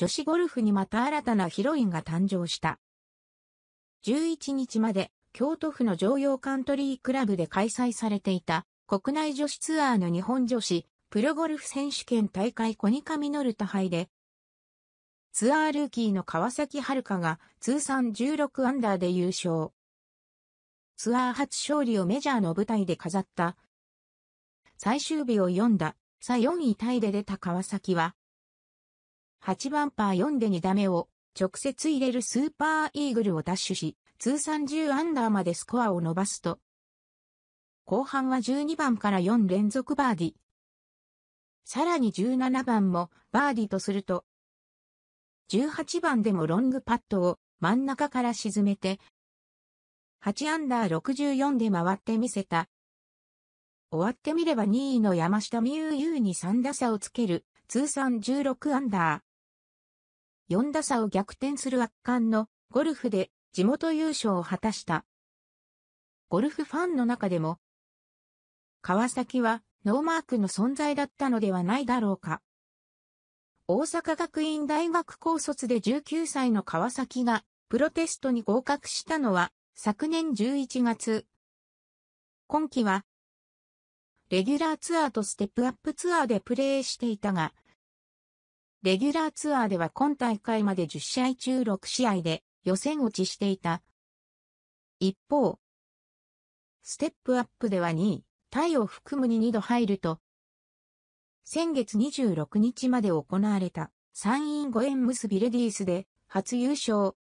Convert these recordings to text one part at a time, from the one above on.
女子ゴルフにまた新たなヒロインが誕生した。11日まで京都府の常用カントリークラブで開催されていた国内女子ツアーの日本女子プロゴルフ選手権大会コニカミノルタ杯でツアールーキーの川崎春香が通算16アンダーで優勝。ツアー初勝利をメジャーの舞台で飾った。最終日を読んだ、さ4位タイで出た川崎は、8番パー4で2打目を直接入れるスーパーイーグルをダッシュし、通算10アンダーまでスコアを伸ばすと、後半は12番から4連続バーディ。さらに17番もバーディとすると、18番でもロングパットを真ん中から沈めて、8アンダー64で回ってみせた。終わってみれば2位の山下美優優に3打差をつける、通算16アンダー。4打差を逆転する圧巻のゴルフで地元優勝を果たした。ゴルフファンの中でも、川崎はノーマークの存在だったのではないだろうか。大阪学院大学高卒で19歳の川崎がプロテストに合格したのは昨年11月。今季はレギュラーツアーとステップアップツアーでプレーしていたが、レギュラーツアーでは今大会まで10試合中6試合で予選落ちしていた。一方、ステップアップでは2位、タイを含むに2度入ると、先月26日まで行われた参院5円結びレディースで初優勝。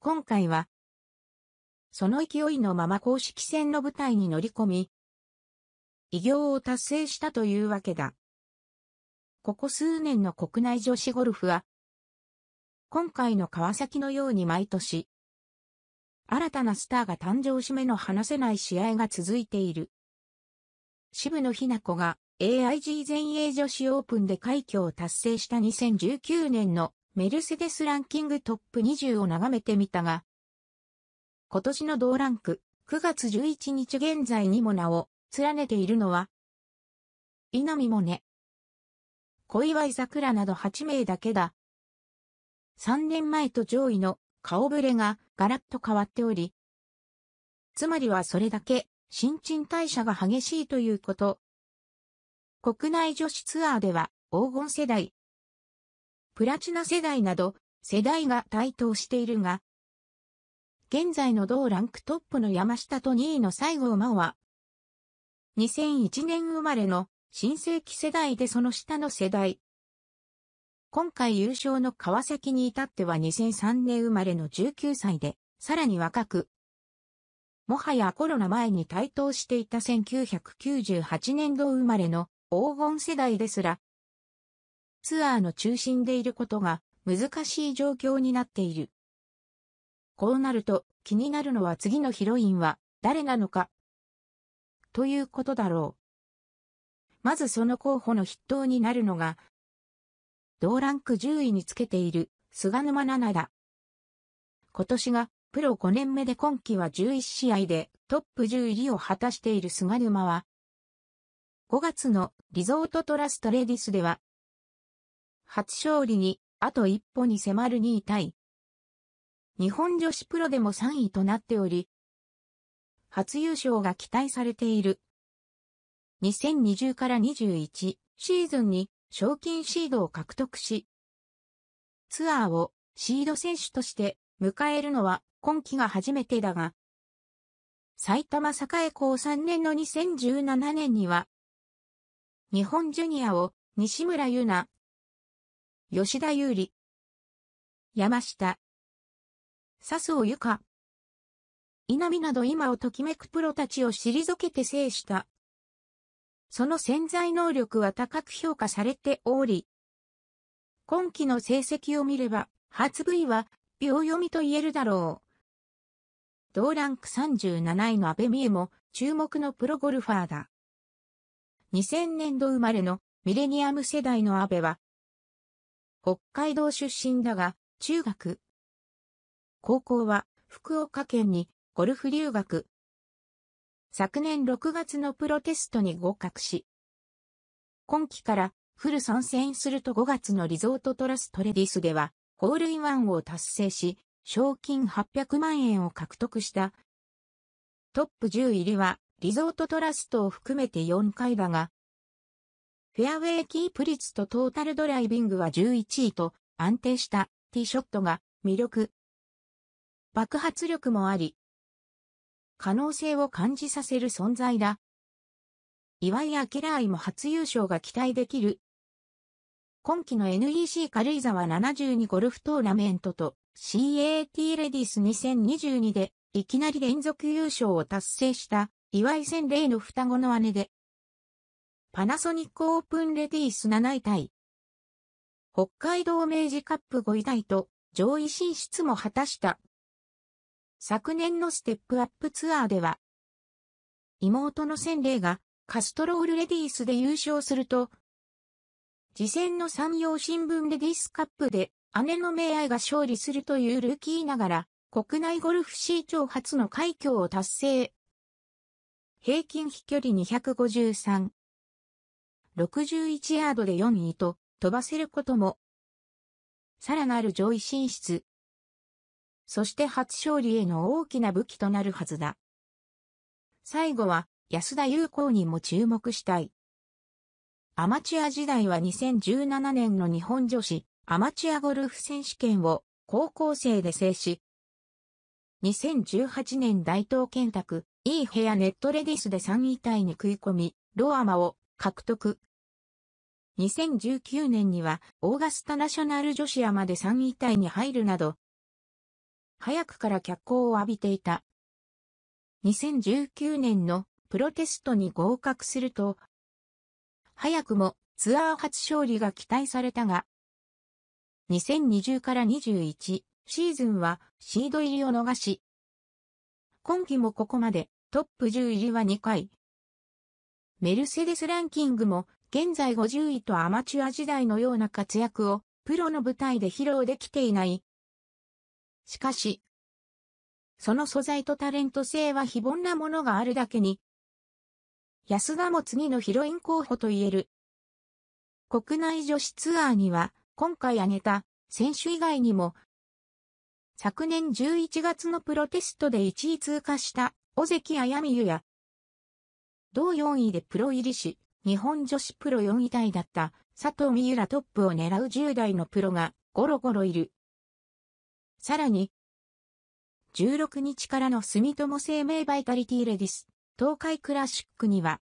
今回は、その勢いのまま公式戦の舞台に乗り込み、偉業を達成したというわけだ。ここ数年の国内女子ゴルフは、今回の川崎のように毎年、新たなスターが誕生し目の離せない試合が続いている。渋野日向子が AIG 全英女子オープンで快挙を達成した2019年のメルセデスランキングトップ20を眺めてみたが、今年の同ランク9月11日現在にも名を連ねているのは、稲見萌寧、小祝桜など8名だけだ。3年前と上位の顔ぶれがガラッと変わっており、つまりはそれだけ新陳代謝が激しいということ。国内女子ツアーでは黄金世代、プラチナ世代など世代が台頭しているが、現在の同ランクトップの山下と2位の西郷真央は、2001年生まれの新世紀世代でその下の世代。今回優勝の川崎に至っては2003年生まれの19歳で、さらに若く、もはやコロナ前に台頭していた1998年度生まれの黄金世代ですら、ツアーの中心でいることが難しい状況になっている。こうなると気になるのは次のヒロインは誰なのかということだろう。まずその候補の筆頭になるのが、同ランク10位につけている菅沼奈々だ。今年がプロ5年目で今季は11試合でトップ10入りを果たしている菅沼は、5月のリゾートトラストレディスでは、初勝利にあと一歩に迫る2位タイ。日本女子プロでも3位となっており、初優勝が期待されている2020から21シーズンに賞金シードを獲得し、ツアーをシード選手として迎えるのは今季が初めてだが、埼玉栄高3年の2017年には、日本ジュニアを西村優奈、吉田優里、山下、笹生由香、稲見など今をときめくプロたちを退けて制したその潜在能力は高く評価されており、今期の成績を見れば、初 V は、秒読みと言えるだろう。同ランク37位の安倍美恵も注目のプロゴルファーだ。2000年度生まれのミレニアム世代の安倍は、北海道出身だが、中学、高校は福岡県にゴルフ留学、昨年6月のプロテストに合格し、今季からフル参戦すると5月のリゾートトラストレディスでは、ホールインワンを達成し、賞金800万円を獲得した。トップ10入りは、リゾートトラストを含めて4回だが、フェアウェイキープ率とトータルドライビングは11位と安定したティーショットが魅力。爆発力もあり、可能性を感じさせる存在だ。岩井明愛も初優勝が期待できる。今季の NEC 軽井沢72ゴルフトーナメントと CAT レディス2022でいきなり連続優勝を達成した岩井千霊の双子の姉でパナソニックオープンレディース7位対北海道明治カップ5位台と上位進出も果たした昨年のステップアップツアーでは、妹のセンレイがカストロールレディースで優勝すると、次戦の産業新聞レディースカップで姉の名愛が勝利するというルーキーながら、国内ゴルフ史上初の快挙を達成。平均飛距離253。61ヤードで4位と飛ばせることも、さらなる上位進出、そして初勝利への大きな武器となるはずだ。最後は安田優光にも注目したい。アマチュア時代は2017年の日本女子アマチュアゴルフ選手権を高校生で制し、2018年大東建託、いい部屋ネットレディスで3位タイに食い込み、ロアマを獲得。2019年にはオーガスタナショナル女子アマで3位タイに入るなど、早くから脚光を浴びていた。2019年のプロテストに合格すると、早くもツアー初勝利が期待されたが、2020から21シーズンはシード入りを逃し、今季もここまでトップ10入りは2回。メルセデスランキングも現在50位とアマチュア時代のような活躍をプロの舞台で披露できていないしかし、その素材とタレント性は非凡なものがあるだけに、安田も次のヒロイン候補と言える。国内女子ツアーには、今回挙げた選手以外にも、昨年11月のプロテストで1位通過した尾関彩美優や、同4位でプロ入りし、日本女子プロ4位タイだった佐藤美優らトップを狙う10代のプロがゴロゴロいる。さらに、16日からの住友生命バイタリティレディス、東海クラシックには、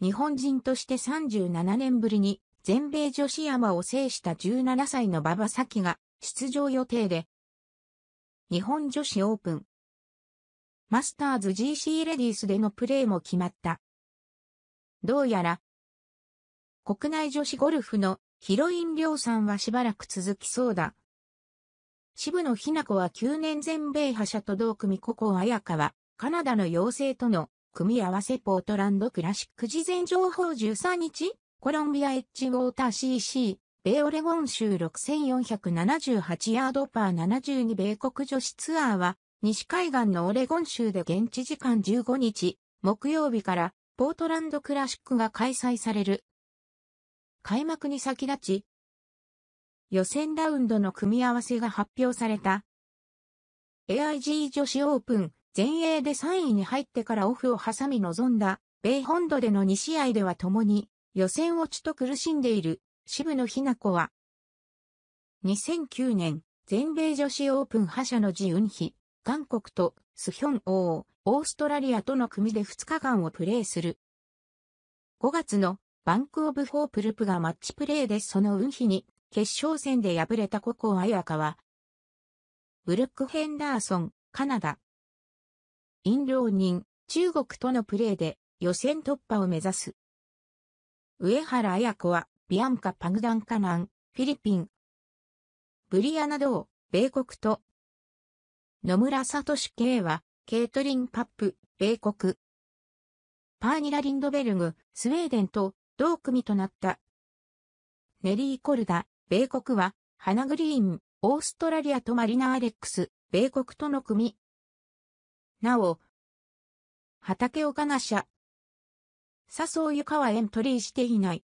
日本人として37年ぶりに全米女子山を制した17歳の馬場咲希が出場予定で、日本女子オープン、マスターズ GC レディースでのプレーも決まった。どうやら、国内女子ゴルフのヒロイン量産はしばらく続きそうだ。渋野日向子は9年全米覇者と同組コ今綾香は、カナダの妖精との組み合わせポートランドクラシック事前情報13日、コロンビアエッジウォーター CC、米オレゴン州6478ヤードパー72米国女子ツアーは、西海岸のオレゴン州で現地時間15日、木曜日から、ポートランドクラシックが開催される。開幕に先立ち、予選ラウンドの組み合わせが発表された。AIG 女子オープン、全英で3位に入ってからオフを挟み臨んだ、米本土での2試合では共に、予選落ちと苦しんでいる、渋野日向子は、2009年、全米女子オープン覇者のジウンヒ、韓国とスヒョン王、オーストラリアとの組で2日間をプレーする。5月のバンクオブフォープルプがマッチプレーでそのウンヒに決勝戦で敗れた古江彩カは、ブルック・ヘンダーソン、カナダ。飲料人、中国とのプレーで予選突破を目指す。上原彩子は、ビアンカ・パグダンカナン、フィリピン。ブリアナ・ドー、米国と。野村聡圭は、ケイトリン・パップ、米国。パーニラ・リンドベルグ、スウェーデンと、同組となった。ネリー・コルダ、米国は、ハナ・グリーン、オーストラリアとマリナ・アレックス、米国との組。なお、畑岡那社、笹生ゆかはエントリーしていない。